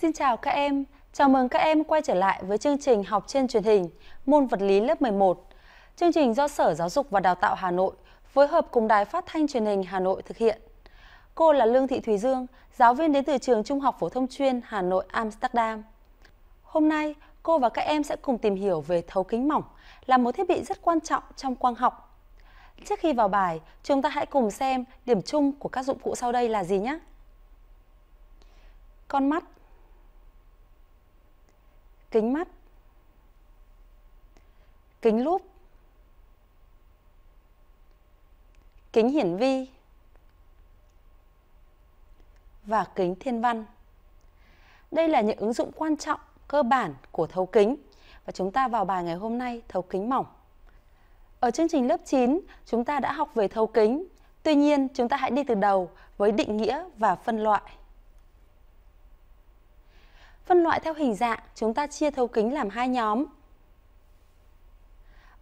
Xin chào các em, chào mừng các em quay trở lại với chương trình học trên truyền hình, môn vật lý lớp 11. Chương trình do Sở Giáo dục và Đào tạo Hà Nội phối hợp cùng Đài Phát thanh truyền hình Hà Nội thực hiện. Cô là Lương Thị Thùy Dương, giáo viên đến từ trường Trung học phổ thông chuyên Hà Nội Amsterdam. Hôm nay, cô và các em sẽ cùng tìm hiểu về thấu kính mỏng là một thiết bị rất quan trọng trong quang học. Trước khi vào bài, chúng ta hãy cùng xem điểm chung của các dụng cụ sau đây là gì nhé. Con mắt kính mắt, kính lúp, kính hiển vi và kính thiên văn. Đây là những ứng dụng quan trọng cơ bản của thấu kính và chúng ta vào bài ngày hôm nay thấu kính mỏng. Ở chương trình lớp 9, chúng ta đã học về thấu kính. Tuy nhiên, chúng ta hãy đi từ đầu với định nghĩa và phân loại. Phân loại theo hình dạng, chúng ta chia thấu kính làm hai nhóm.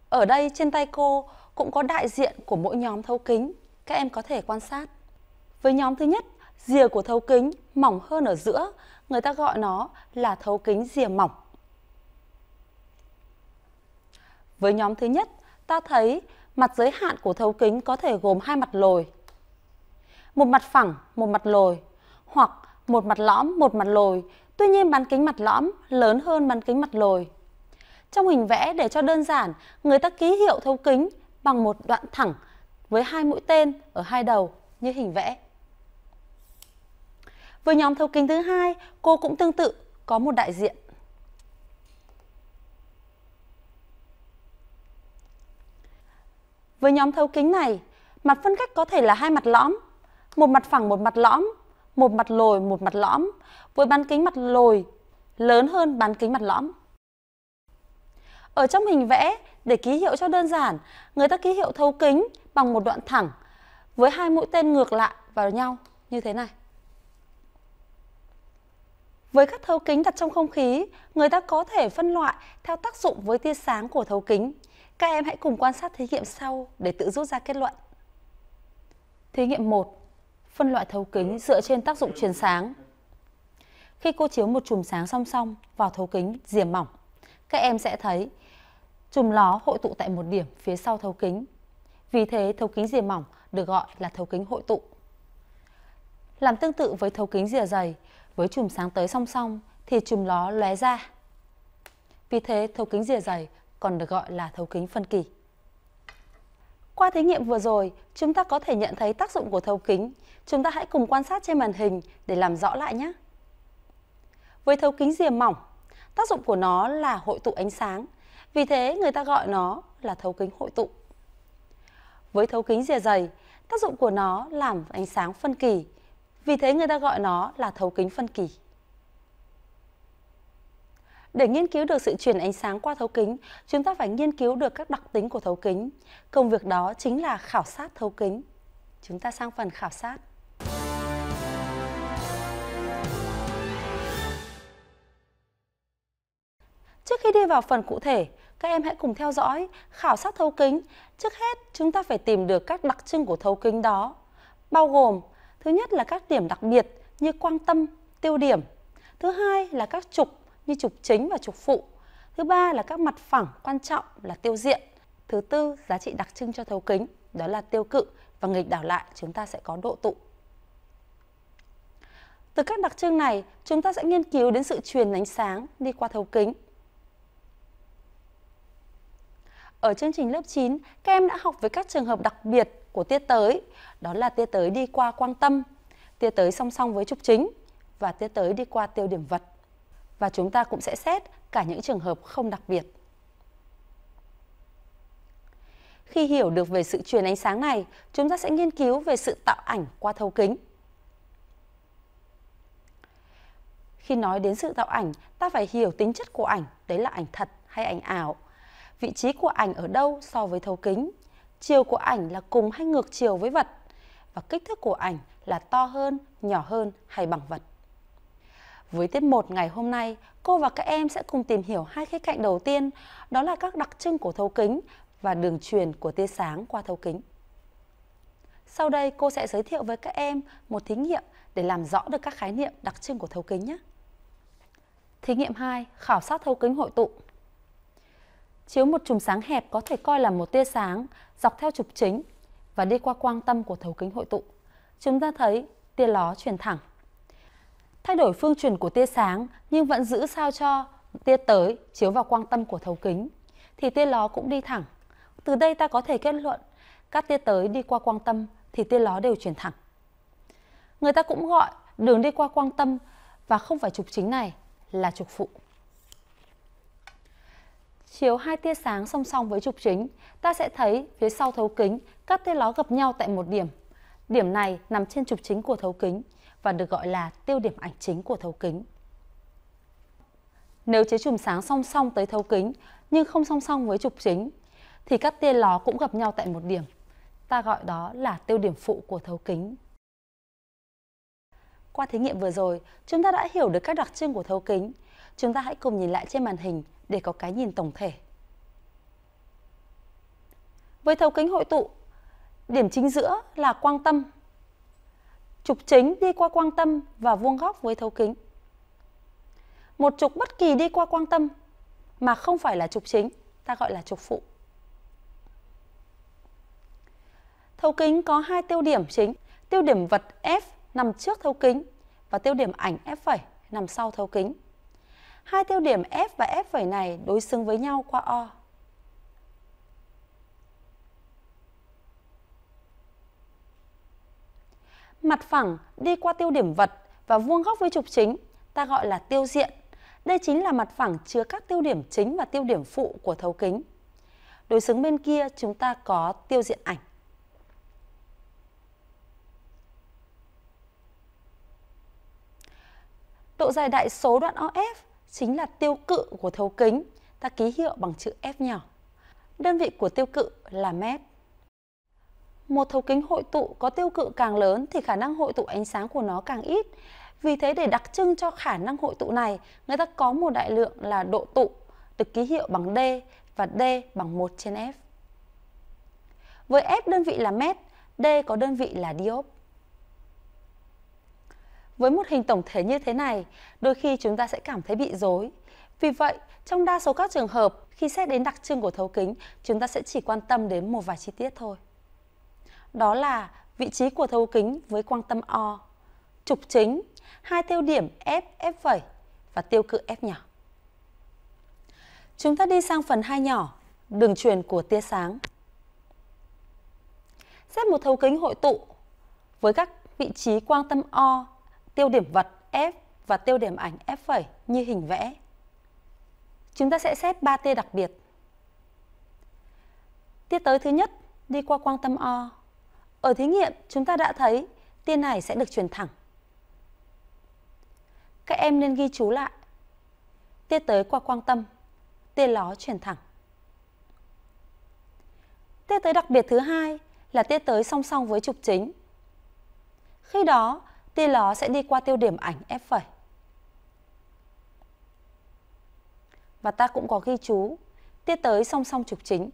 Ở đây trên tay cô cũng có đại diện của mỗi nhóm thấu kính, các em có thể quan sát. Với nhóm thứ nhất, rìa của thấu kính mỏng hơn ở giữa, người ta gọi nó là thấu kính rìa mỏng. Với nhóm thứ nhất, ta thấy mặt giới hạn của thấu kính có thể gồm hai mặt lồi. Một mặt phẳng, một mặt lồi, hoặc một mặt lõm, một mặt lồi Tuy nhiên bán kính mặt lõm lớn hơn bán kính mặt lồi. Trong hình vẽ để cho đơn giản, người ta ký hiệu thấu kính bằng một đoạn thẳng với hai mũi tên ở hai đầu như hình vẽ. Với nhóm thấu kính thứ hai, cô cũng tương tự có một đại diện. Với nhóm thấu kính này, mặt phân cách có thể là hai mặt lõm, một mặt phẳng một mặt lõm một mặt lồi một mặt lõm với bán kính mặt lồi lớn hơn bán kính mặt lõm. Ở trong hình vẽ, để ký hiệu cho đơn giản, người ta ký hiệu thấu kính bằng một đoạn thẳng với hai mũi tên ngược lại vào nhau như thế này. Với các thấu kính đặt trong không khí, người ta có thể phân loại theo tác dụng với tia sáng của thấu kính. Các em hãy cùng quan sát thí nghiệm sau để tự rút ra kết luận. Thí nghiệm 1 phân loại thấu kính dựa trên tác dụng truyền sáng. Khi cô chiếu một chùm sáng song song vào thấu kính diềm mỏng, các em sẽ thấy chùm ló hội tụ tại một điểm phía sau thấu kính. Vì thế, thấu kính diềm mỏng được gọi là thấu kính hội tụ. Làm tương tự với thấu kính dìa dày, với chùm sáng tới song song thì chùm ló lóe ra. Vì thế, thấu kính dìa dày còn được gọi là thấu kính phân kỳ. Qua thí nghiệm vừa rồi, chúng ta có thể nhận thấy tác dụng của thấu kính. Chúng ta hãy cùng quan sát trên màn hình để làm rõ lại nhé. Với thấu kính diềm mỏng, tác dụng của nó là hội tụ ánh sáng. Vì thế người ta gọi nó là thấu kính hội tụ. Với thấu kính rìa dày, tác dụng của nó làm ánh sáng phân kỳ. Vì thế người ta gọi nó là thấu kính phân kỳ. Để nghiên cứu được sự chuyển ánh sáng qua thấu kính, chúng ta phải nghiên cứu được các đặc tính của thấu kính. Công việc đó chính là khảo sát thấu kính. Chúng ta sang phần khảo sát. Trước khi đi vào phần cụ thể, các em hãy cùng theo dõi khảo sát thấu kính. Trước hết, chúng ta phải tìm được các đặc trưng của thấu kính đó, bao gồm thứ nhất là các điểm đặc biệt như quang tâm, tiêu điểm. Thứ hai là các trục như trục chính và trục phụ. Thứ ba là các mặt phẳng quan trọng là tiêu diện. Thứ tư, giá trị đặc trưng cho thấu kính, đó là tiêu cự và nghịch đảo lại chúng ta sẽ có độ tụ. Từ các đặc trưng này, chúng ta sẽ nghiên cứu đến sự truyền ánh sáng đi qua thấu kính. Ở chương trình lớp 9, các em đã học về các trường hợp đặc biệt của tia tới, đó là tia tới đi qua quang tâm, tia tới song song với trục chính và tia tới đi qua tiêu điểm vật và chúng ta cũng sẽ xét cả những trường hợp không đặc biệt. Khi hiểu được về sự truyền ánh sáng này, chúng ta sẽ nghiên cứu về sự tạo ảnh qua thấu kính. Khi nói đến sự tạo ảnh, ta phải hiểu tính chất của ảnh, đấy là ảnh thật hay ảnh ảo. Vị trí của ảnh ở đâu so với thấu kính? Chiều của ảnh là cùng hay ngược chiều với vật? Và kích thước của ảnh là to hơn, nhỏ hơn hay bằng vật? Với tiết 1 ngày hôm nay, cô và các em sẽ cùng tìm hiểu hai khía cạnh đầu tiên, đó là các đặc trưng của thấu kính và đường truyền của tia sáng qua thấu kính. Sau đây cô sẽ giới thiệu với các em một thí nghiệm để làm rõ được các khái niệm đặc trưng của thấu kính nhé. Thí nghiệm 2, khảo sát thấu kính hội tụ. Chiếu một chùm sáng hẹp có thể coi là một tia sáng dọc theo trục chính và đi qua quang tâm của thấu kính hội tụ. Chúng ta thấy tia ló truyền thẳng thay đổi phương truyền của tia sáng nhưng vẫn giữ sao cho tia tới chiếu vào quang tâm của thấu kính thì tia ló cũng đi thẳng. Từ đây ta có thể kết luận các tia tới đi qua quang tâm thì tia ló đều chuyển thẳng. Người ta cũng gọi đường đi qua quang tâm và không phải trục chính này là trục phụ. Chiếu hai tia sáng song song với trục chính, ta sẽ thấy phía sau thấu kính các tia ló gặp nhau tại một điểm. Điểm này nằm trên trục chính của thấu kính và được gọi là tiêu điểm ảnh chính của thấu kính. Nếu chế chùm sáng song song tới thấu kính nhưng không song song với trục chính thì các tia ló cũng gặp nhau tại một điểm. Ta gọi đó là tiêu điểm phụ của thấu kính. Qua thí nghiệm vừa rồi, chúng ta đã hiểu được các đặc trưng của thấu kính. Chúng ta hãy cùng nhìn lại trên màn hình để có cái nhìn tổng thể. Với thấu kính hội tụ, điểm chính giữa là quang tâm trục chính đi qua quang tâm và vuông góc với thấu kính. Một trục bất kỳ đi qua quang tâm mà không phải là trục chính, ta gọi là trục phụ. Thấu kính có hai tiêu điểm chính, tiêu điểm vật F nằm trước thấu kính và tiêu điểm ảnh F' nằm sau thấu kính. Hai tiêu điểm F và F' này đối xứng với nhau qua O. mặt phẳng đi qua tiêu điểm vật và vuông góc với trục chính, ta gọi là tiêu diện. Đây chính là mặt phẳng chứa các tiêu điểm chính và tiêu điểm phụ của thấu kính. Đối xứng bên kia chúng ta có tiêu diện ảnh. Độ dài đại số đoạn OF chính là tiêu cự của thấu kính, ta ký hiệu bằng chữ F nhỏ. Đơn vị của tiêu cự là mét. Một thấu kính hội tụ có tiêu cự càng lớn thì khả năng hội tụ ánh sáng của nó càng ít. Vì thế để đặc trưng cho khả năng hội tụ này, người ta có một đại lượng là độ tụ được ký hiệu bằng D và D bằng 1 trên F. Với F đơn vị là mét, D có đơn vị là diop. Với một hình tổng thể như thế này, đôi khi chúng ta sẽ cảm thấy bị rối. Vì vậy, trong đa số các trường hợp, khi xét đến đặc trưng của thấu kính, chúng ta sẽ chỉ quan tâm đến một vài chi tiết thôi đó là vị trí của thấu kính với quang tâm O, trục chính, hai tiêu điểm F, F' và tiêu cự F nhỏ. Chúng ta đi sang phần 2 nhỏ, đường truyền của tia sáng. Xét một thấu kính hội tụ với các vị trí quang tâm O, tiêu điểm vật F và tiêu điểm ảnh F' như hình vẽ. Chúng ta sẽ xét 3 tia đặc biệt. Tia tới thứ nhất đi qua quang tâm O ở thí nghiệm, chúng ta đã thấy tia này sẽ được truyền thẳng. Các em nên ghi chú lại. Tia tới qua quang tâm, tia ló truyền thẳng. Tia tới đặc biệt thứ hai là tia tới song song với trục chính. Khi đó, tia ló sẽ đi qua tiêu điểm ảnh F Và ta cũng có ghi chú, tia tới song song trục chính,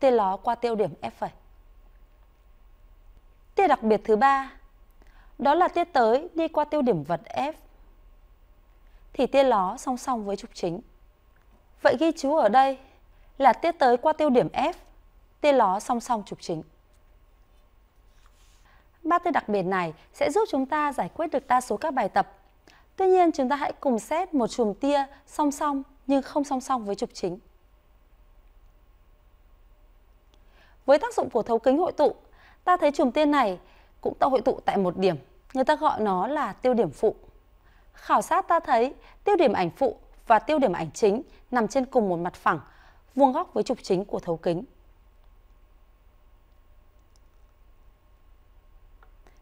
tia ló qua tiêu điểm F phẩy. Tia đặc biệt thứ ba, đó là tia tới đi qua tiêu điểm vật F thì tia ló song song với trục chính. Vậy ghi chú ở đây là tia tới qua tiêu điểm F, tia ló song song trục chính. Ba tia đặc biệt này sẽ giúp chúng ta giải quyết được đa số các bài tập. Tuy nhiên chúng ta hãy cùng xét một chùm tia song song nhưng không song song với trục chính. Với tác dụng của thấu kính hội tụ Ta thấy chùm tia này cũng tạo hội tụ tại một điểm, người ta gọi nó là tiêu điểm phụ. Khảo sát ta thấy tiêu điểm ảnh phụ và tiêu điểm ảnh chính nằm trên cùng một mặt phẳng, vuông góc với trục chính của thấu kính.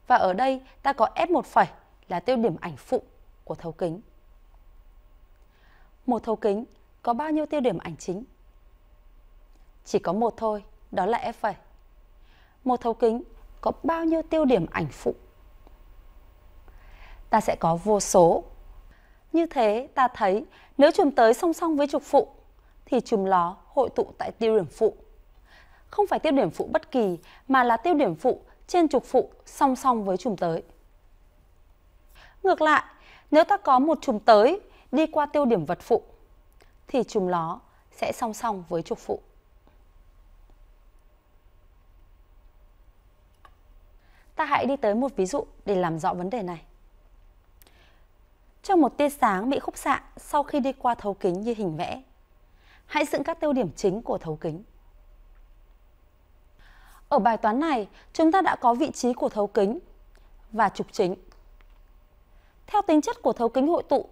Và ở đây ta có F1' phẩy là tiêu điểm ảnh phụ của thấu kính. Một thấu kính có bao nhiêu tiêu điểm ảnh chính? Chỉ có một thôi, đó là F' một thấu kính có bao nhiêu tiêu điểm ảnh phụ. Ta sẽ có vô số. Như thế ta thấy nếu chùm tới song song với trục phụ thì chùm ló hội tụ tại tiêu điểm phụ. Không phải tiêu điểm phụ bất kỳ mà là tiêu điểm phụ trên trục phụ song song với chùm tới. Ngược lại, nếu ta có một chùm tới đi qua tiêu điểm vật phụ thì chùm ló sẽ song song với trục phụ. Ta hãy đi tới một ví dụ để làm rõ vấn đề này. Trong một tia sáng bị khúc xạ sau khi đi qua thấu kính như hình vẽ, hãy dựng các tiêu điểm chính của thấu kính. Ở bài toán này, chúng ta đã có vị trí của thấu kính và trục chính. Theo tính chất của thấu kính hội tụ,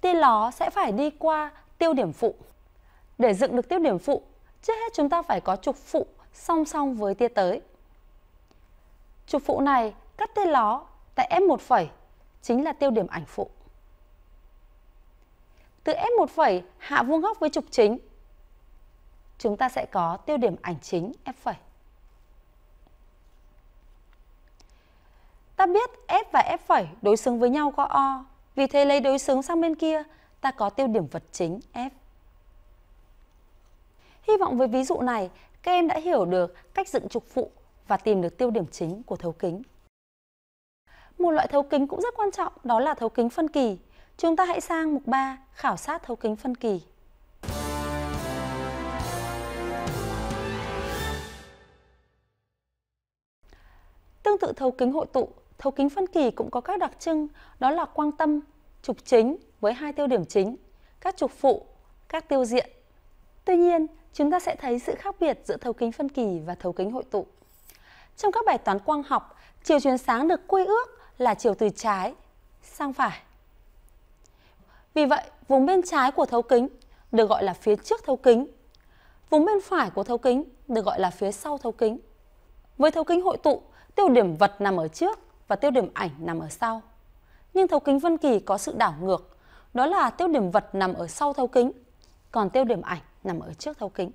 tia ló sẽ phải đi qua tiêu điểm phụ. Để dựng được tiêu điểm phụ, trước hết chúng ta phải có trục phụ song song với tia tới. Chụp phụ này cắt tên ló tại F1 phẩy chính là tiêu điểm ảnh phụ. Từ F1 phẩy hạ vuông góc với trục chính, chúng ta sẽ có tiêu điểm ảnh chính F phẩy. Ta biết F và F phẩy đối xứng với nhau có O, vì thế lấy đối xứng sang bên kia, ta có tiêu điểm vật chính F. Hy vọng với ví dụ này, các em đã hiểu được cách dựng trục phụ và tìm được tiêu điểm chính của thấu kính. Một loại thấu kính cũng rất quan trọng đó là thấu kính phân kỳ. Chúng ta hãy sang mục 3 khảo sát thấu kính phân kỳ. Tương tự thấu kính hội tụ, thấu kính phân kỳ cũng có các đặc trưng đó là quang tâm, trục chính với hai tiêu điểm chính, các trục phụ, các tiêu diện. Tuy nhiên, chúng ta sẽ thấy sự khác biệt giữa thấu kính phân kỳ và thấu kính hội tụ. Trong các bài toán quang học, chiều chuyển sáng được quy ước là chiều từ trái sang phải. Vì vậy, vùng bên trái của thấu kính được gọi là phía trước thấu kính. Vùng bên phải của thấu kính được gọi là phía sau thấu kính. Với thấu kính hội tụ, tiêu điểm vật nằm ở trước và tiêu điểm ảnh nằm ở sau. Nhưng thấu kính Vân Kỳ có sự đảo ngược, đó là tiêu điểm vật nằm ở sau thấu kính, còn tiêu điểm ảnh nằm ở trước thấu kính.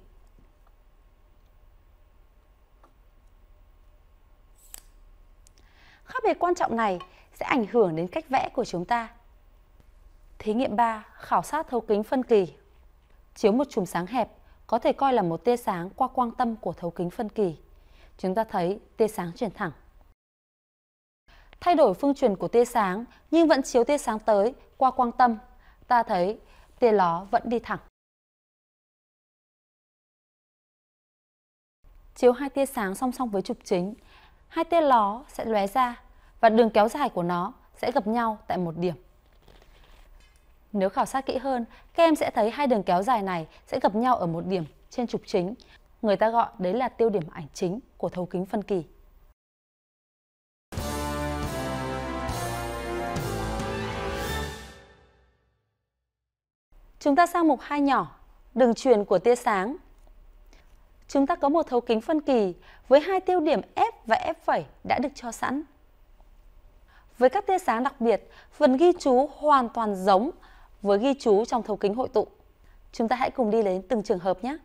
khác biệt quan trọng này sẽ ảnh hưởng đến cách vẽ của chúng ta. Thí nghiệm 3. Khảo sát thấu kính phân kỳ Chiếu một chùm sáng hẹp có thể coi là một tia sáng qua quang tâm của thấu kính phân kỳ. Chúng ta thấy tia sáng chuyển thẳng. Thay đổi phương truyền của tia sáng nhưng vẫn chiếu tia sáng tới qua quang tâm, ta thấy tia ló vẫn đi thẳng. Chiếu hai tia sáng song song với trục chính, hai tia ló sẽ lóe ra và đường kéo dài của nó sẽ gặp nhau tại một điểm. Nếu khảo sát kỹ hơn, các em sẽ thấy hai đường kéo dài này sẽ gặp nhau ở một điểm trên trục chính. Người ta gọi đấy là tiêu điểm ảnh chính của thấu kính phân kỳ. Chúng ta sang mục 2 nhỏ, đường truyền của tia sáng. Chúng ta có một thấu kính phân kỳ với hai tiêu điểm F và F' đã được cho sẵn. Với các tia sáng đặc biệt, phần ghi chú hoàn toàn giống với ghi chú trong thấu kính hội tụ. Chúng ta hãy cùng đi đến từng trường hợp nhé.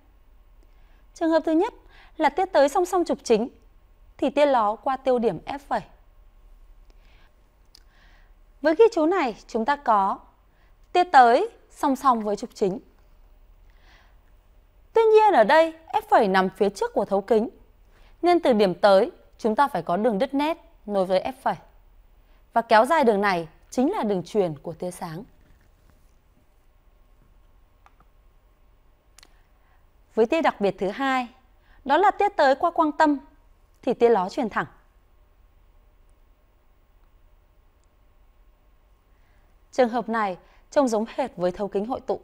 Trường hợp thứ nhất là tia tới song song trục chính thì tia ló qua tiêu điểm F'. Phẩy. Với ghi chú này chúng ta có tia tới song song với trục chính. Tuy nhiên ở đây F' phẩy nằm phía trước của thấu kính nên từ điểm tới chúng ta phải có đường đứt nét nối với F'. Phẩy và kéo dài đường này chính là đường truyền của tia sáng. Với tia đặc biệt thứ hai, đó là tia tới qua quang tâm thì tia ló truyền thẳng. Trường hợp này trông giống hệt với thấu kính hội tụ.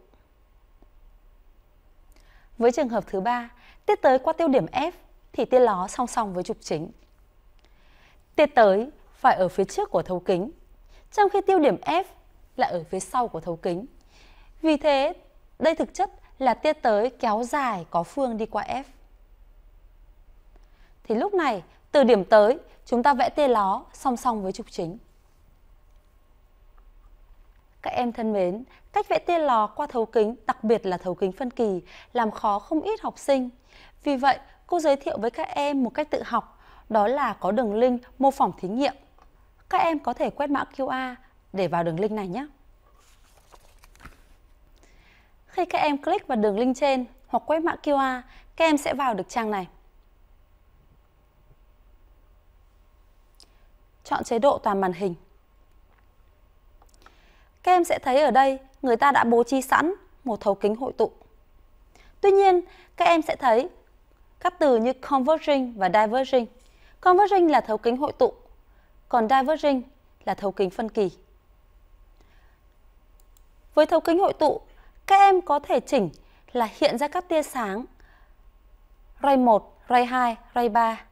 Với trường hợp thứ ba, tia tới qua tiêu điểm F thì tia ló song song với trục chính. Tia tới phải ở phía trước của thấu kính, trong khi tiêu điểm F là ở phía sau của thấu kính. Vì thế, đây thực chất là tia tới kéo dài có phương đi qua F. Thì lúc này, từ điểm tới, chúng ta vẽ tia ló song song với trục chính. Các em thân mến, cách vẽ tia lò qua thấu kính, đặc biệt là thấu kính phân kỳ, làm khó không ít học sinh. Vì vậy, cô giới thiệu với các em một cách tự học, đó là có đường link mô phỏng thí nghiệm các em có thể quét mã QR để vào đường link này nhé. Khi các em click vào đường link trên hoặc quét mã QR, các em sẽ vào được trang này. Chọn chế độ toàn màn hình. Các em sẽ thấy ở đây người ta đã bố trí sẵn một thấu kính hội tụ. Tuy nhiên, các em sẽ thấy các từ như converging và diverging. Converging là thấu kính hội tụ còn diverging là thấu kính phân kỳ. Với thấu kính hội tụ, các em có thể chỉnh là hiện ra các tia sáng ray 1, ray 2, ray 3.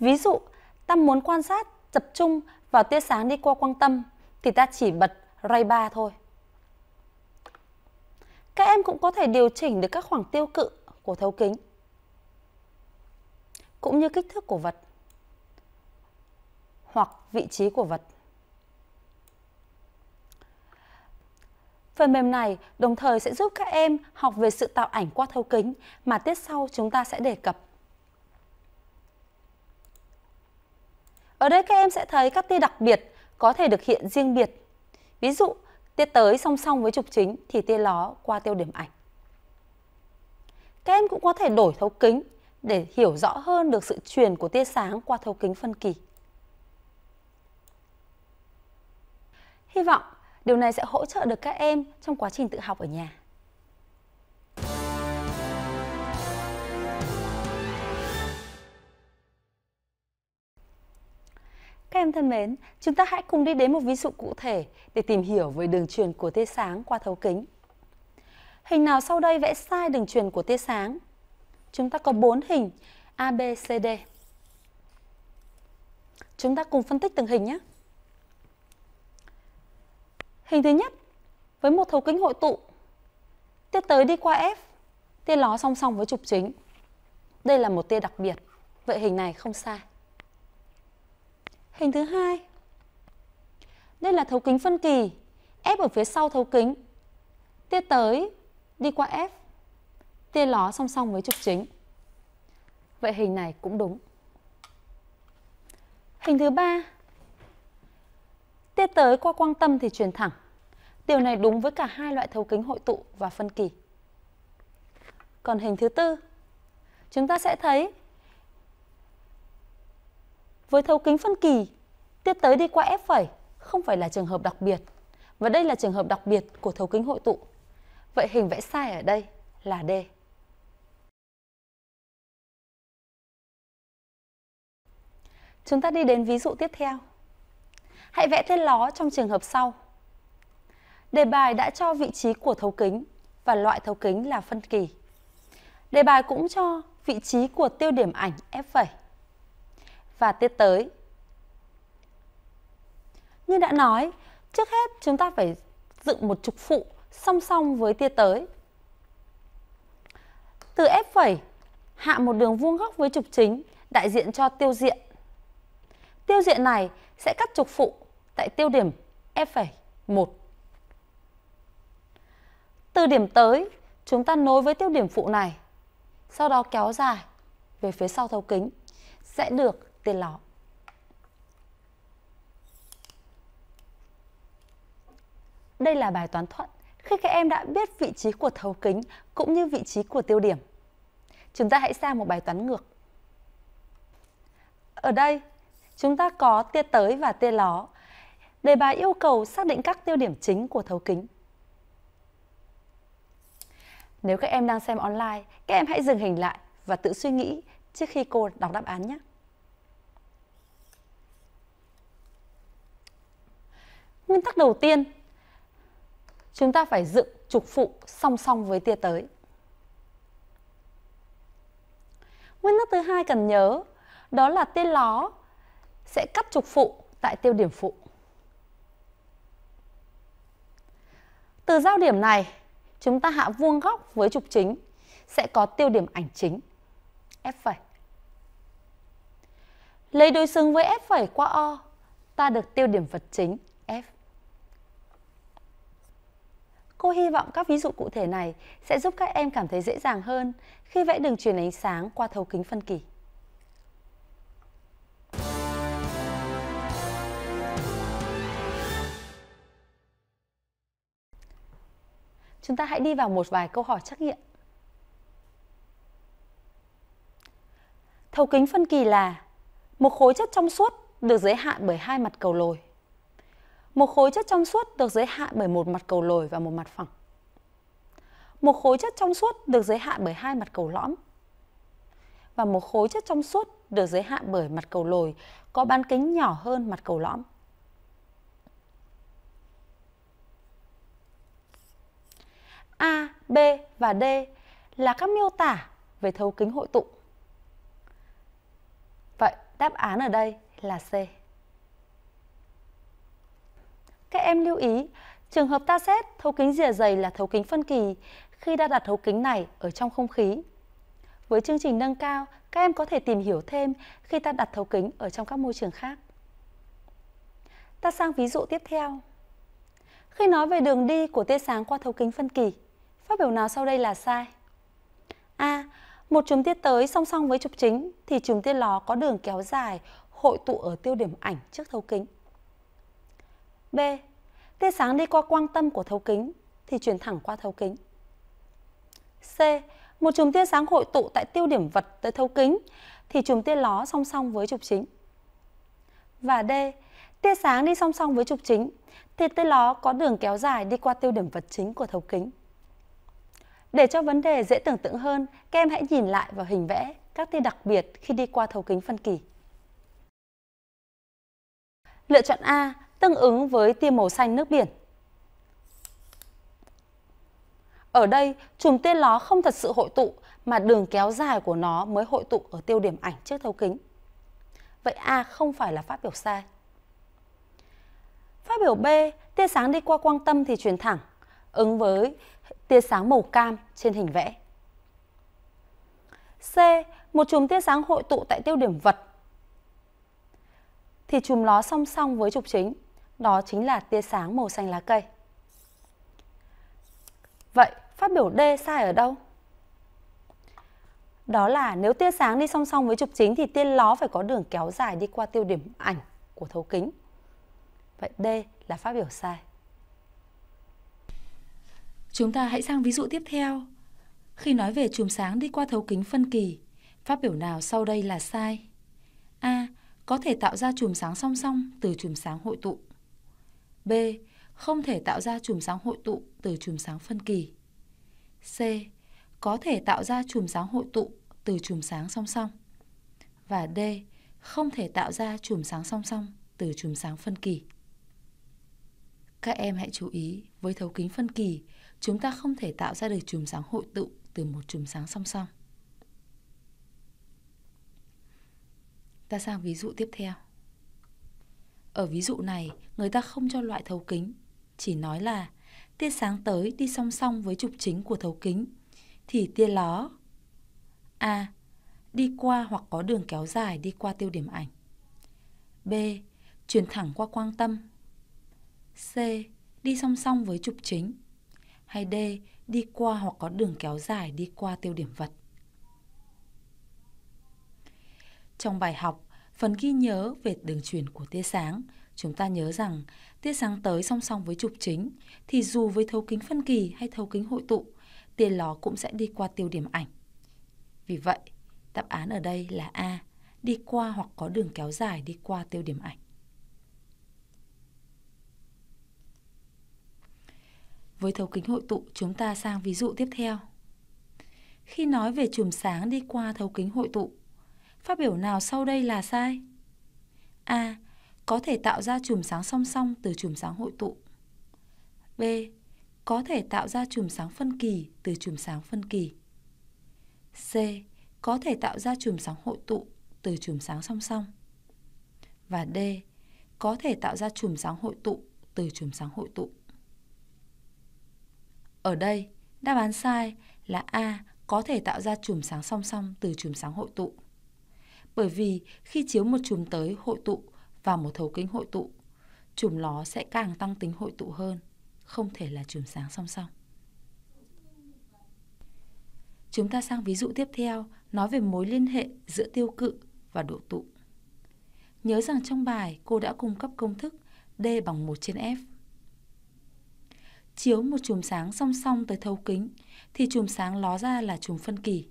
Ví dụ, ta muốn quan sát tập trung vào tia sáng đi qua quang tâm thì ta chỉ bật ray 3 thôi. Các em cũng có thể điều chỉnh được các khoảng tiêu cự của thấu kính cũng như kích thước của vật hoặc vị trí của vật. Phần mềm này đồng thời sẽ giúp các em học về sự tạo ảnh qua thấu kính mà tiết sau chúng ta sẽ đề cập. Ở đây các em sẽ thấy các tia đặc biệt có thể được hiện riêng biệt. Ví dụ, tia tới song song với trục chính thì tia ló qua tiêu điểm ảnh. Các em cũng có thể đổi thấu kính để hiểu rõ hơn được sự truyền của tia sáng qua thấu kính phân kỳ. Hy vọng điều này sẽ hỗ trợ được các em trong quá trình tự học ở nhà. Các em thân mến, chúng ta hãy cùng đi đến một ví dụ cụ thể để tìm hiểu về đường truyền của tia sáng qua thấu kính. Hình nào sau đây vẽ sai đường truyền của tia sáng? Chúng ta có 4 hình A, B, C, D. Chúng ta cùng phân tích từng hình nhé. Hình thứ nhất, với một thấu kính hội tụ, tia tới đi qua F, tia ló song song với trục chính. Đây là một tia đặc biệt, vậy hình này không sai. Hình thứ hai, đây là thấu kính phân kỳ, F ở phía sau thấu kính, tia tới đi qua F, tia ló song song với trục chính. Vậy hình này cũng đúng. Hình thứ ba, Tiếp tới qua quang tâm thì truyền thẳng. Điều này đúng với cả hai loại thấu kính hội tụ và phân kỳ. Còn hình thứ tư, chúng ta sẽ thấy với thấu kính phân kỳ, tiếp tới đi qua F phẩy không phải là trường hợp đặc biệt. Và đây là trường hợp đặc biệt của thấu kính hội tụ. Vậy hình vẽ sai ở đây là D. Chúng ta đi đến ví dụ tiếp theo. Hãy vẽ tên ló trong trường hợp sau. Đề bài đã cho vị trí của thấu kính và loại thấu kính là phân kỳ. Đề bài cũng cho vị trí của tiêu điểm ảnh F7 và tiết tới. Như đã nói, trước hết chúng ta phải dựng một trục phụ song song với tia tới. Từ F7 hạ một đường vuông góc với trục chính đại diện cho tiêu diện. Tiêu diện này sẽ cắt trục phụ tại tiêu điểm F1. Từ điểm tới, chúng ta nối với tiêu điểm phụ này, sau đó kéo dài về phía sau thấu kính, sẽ được tiền ló. Đây là bài toán thuận khi các em đã biết vị trí của thấu kính cũng như vị trí của tiêu điểm. Chúng ta hãy sang một bài toán ngược. Ở đây, chúng ta có tia tới và tia ló đề bài yêu cầu xác định các tiêu điểm chính của thấu kính. Nếu các em đang xem online, các em hãy dừng hình lại và tự suy nghĩ trước khi cô đọc đáp án nhé. Nguyên tắc đầu tiên, chúng ta phải dựng trục phụ song song với tia tới. Nguyên tắc thứ hai cần nhớ đó là tia ló sẽ cắt trục phụ tại tiêu điểm phụ. Từ giao điểm này, chúng ta hạ vuông góc với trục chính sẽ có tiêu điểm ảnh chính F'. Lấy đối xứng với F' qua O, ta được tiêu điểm vật chính F. Cô hy vọng các ví dụ cụ thể này sẽ giúp các em cảm thấy dễ dàng hơn khi vẽ đường truyền ánh sáng qua thấu kính phân kỳ. Chúng ta hãy đi vào một vài câu hỏi trắc nghiệm. Thấu kính phân kỳ là một khối chất trong suốt được giới hạn bởi hai mặt cầu lồi. Một khối chất trong suốt được giới hạn bởi một mặt cầu lồi và một mặt phẳng. Một khối chất trong suốt được giới hạn bởi hai mặt cầu lõm. Và một khối chất trong suốt được giới hạn bởi mặt cầu lồi có bán kính nhỏ hơn mặt cầu lõm. A, B và D là các miêu tả về thấu kính hội tụ. Vậy đáp án ở đây là C. Các em lưu ý, trường hợp ta xét thấu kính rìa dày là thấu kính phân kỳ khi đã đặt thấu kính này ở trong không khí. Với chương trình nâng cao, các em có thể tìm hiểu thêm khi ta đặt thấu kính ở trong các môi trường khác. Ta sang ví dụ tiếp theo. Khi nói về đường đi của tia sáng qua thấu kính phân kỳ, Phát biểu nào sau đây là sai? A. Một chùm tia tới song song với trục chính thì chùm tia ló có đường kéo dài hội tụ ở tiêu điểm ảnh trước thấu kính. B. Tia sáng đi qua quang tâm của thấu kính thì chuyển thẳng qua thấu kính. C. Một chùm tia sáng hội tụ tại tiêu điểm vật tới thấu kính thì chùm tia ló song song với trục chính. Và D. Tia sáng đi song song với trục chính thì tia ló có đường kéo dài đi qua tiêu điểm vật chính của thấu kính. Để cho vấn đề dễ tưởng tượng hơn, các em hãy nhìn lại vào hình vẽ các tia đặc biệt khi đi qua thấu kính phân kỳ. Lựa chọn A tương ứng với tia màu xanh nước biển. Ở đây, chùm tia ló không thật sự hội tụ mà đường kéo dài của nó mới hội tụ ở tiêu điểm ảnh trước thấu kính. Vậy A không phải là phát biểu sai. Phát biểu B, tia sáng đi qua quang tâm thì truyền thẳng, ứng với tia sáng màu cam trên hình vẽ. C. Một chùm tia sáng hội tụ tại tiêu điểm vật thì chùm nó song song với trục chính, đó chính là tia sáng màu xanh lá cây. Vậy, phát biểu D sai ở đâu? Đó là nếu tia sáng đi song song với trục chính thì tia ló phải có đường kéo dài đi qua tiêu điểm ảnh của thấu kính. Vậy D là phát biểu sai. Chúng ta hãy sang ví dụ tiếp theo. Khi nói về chùm sáng đi qua thấu kính phân kỳ, phát biểu nào sau đây là sai? A. Có thể tạo ra chùm sáng song song từ chùm sáng hội tụ. B. Không thể tạo ra chùm sáng hội tụ từ chùm sáng phân kỳ. C. Có thể tạo ra chùm sáng hội tụ từ chùm sáng song song. Và D. Không thể tạo ra chùm sáng song song từ chùm sáng phân kỳ. Các em hãy chú ý với thấu kính phân kỳ chúng ta không thể tạo ra được chùm sáng hội tụ từ một chùm sáng song song. Ta sang ví dụ tiếp theo. Ở ví dụ này, người ta không cho loại thấu kính, chỉ nói là tia sáng tới đi song song với trục chính của thấu kính thì tia ló A. Đi qua hoặc có đường kéo dài đi qua tiêu điểm ảnh. B. Truyền thẳng qua quang tâm. C. Đi song song với trục chính hay D. Đi qua hoặc có đường kéo dài đi qua tiêu điểm vật. Trong bài học, phần ghi nhớ về đường truyền của tia sáng, chúng ta nhớ rằng tia sáng tới song song với trục chính thì dù với thấu kính phân kỳ hay thấu kính hội tụ, tia ló cũng sẽ đi qua tiêu điểm ảnh. Vì vậy, đáp án ở đây là A, đi qua hoặc có đường kéo dài đi qua tiêu điểm ảnh. Với thấu kính hội tụ, chúng ta sang ví dụ tiếp theo. Khi nói về chùm sáng đi qua thấu kính hội tụ, phát biểu nào sau đây là sai? A. Có thể tạo ra chùm sáng song song từ chùm sáng hội tụ. B. Có thể tạo ra chùm sáng phân kỳ từ chùm sáng phân kỳ. C. Có thể tạo ra chùm sáng hội tụ từ chùm sáng song song. Và D. Có thể tạo ra chùm sáng hội tụ từ chùm sáng hội tụ. Ở đây, đáp án sai là A có thể tạo ra chùm sáng song song từ chùm sáng hội tụ. Bởi vì khi chiếu một chùm tới hội tụ và một thấu kính hội tụ, chùm ló sẽ càng tăng tính hội tụ hơn, không thể là chùm sáng song song. Chúng ta sang ví dụ tiếp theo, nói về mối liên hệ giữa tiêu cự và độ tụ. Nhớ rằng trong bài cô đã cung cấp công thức D bằng 1 trên F chiếu một chùm sáng song song tới thấu kính, thì chùm sáng ló ra là chùm phân kỳ.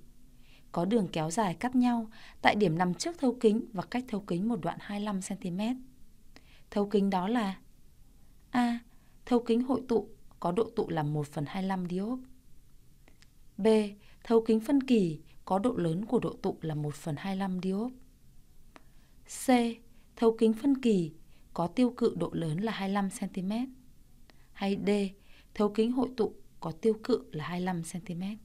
Có đường kéo dài cắt nhau tại điểm nằm trước thấu kính và cách thấu kính một đoạn 25cm. Thấu kính đó là A. Thấu kính hội tụ có độ tụ là 1 phần 25 diop. B. Thấu kính phân kỳ có độ lớn của độ tụ là 1 phần 25 diop. C. Thấu kính phân kỳ có tiêu cự độ lớn là 25cm. Hay D thấu kính hội tụ có tiêu cự là 25cm.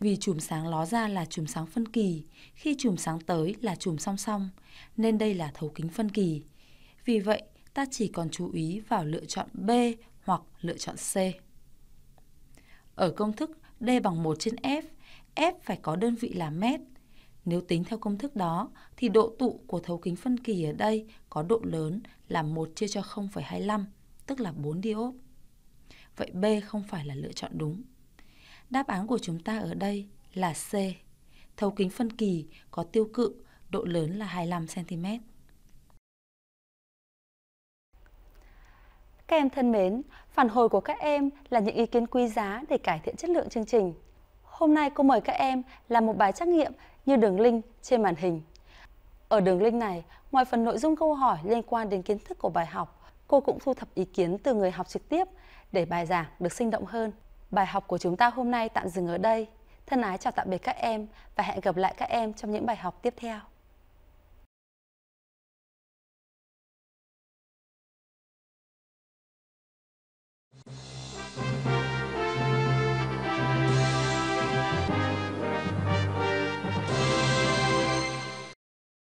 Vì chùm sáng ló ra là chùm sáng phân kỳ, khi chùm sáng tới là chùm song song, nên đây là thấu kính phân kỳ. Vì vậy, ta chỉ còn chú ý vào lựa chọn B hoặc lựa chọn C. Ở công thức D bằng 1 trên F, F phải có đơn vị là mét. Nếu tính theo công thức đó, thì độ tụ của thấu kính phân kỳ ở đây có độ lớn là 1 chia cho 0,25 tức là 4 diop. Vậy B không phải là lựa chọn đúng. Đáp án của chúng ta ở đây là C. Thấu kính phân kỳ có tiêu cự, độ lớn là 25 cm. Các em thân mến, phản hồi của các em là những ý kiến quý giá để cải thiện chất lượng chương trình. Hôm nay cô mời các em làm một bài trắc nghiệm như đường link trên màn hình. Ở đường link này, ngoài phần nội dung câu hỏi liên quan đến kiến thức của bài học, cô cũng thu thập ý kiến từ người học trực tiếp để bài giảng được sinh động hơn. Bài học của chúng ta hôm nay tạm dừng ở đây. Thân ái chào tạm biệt các em và hẹn gặp lại các em trong những bài học tiếp theo. Thank you.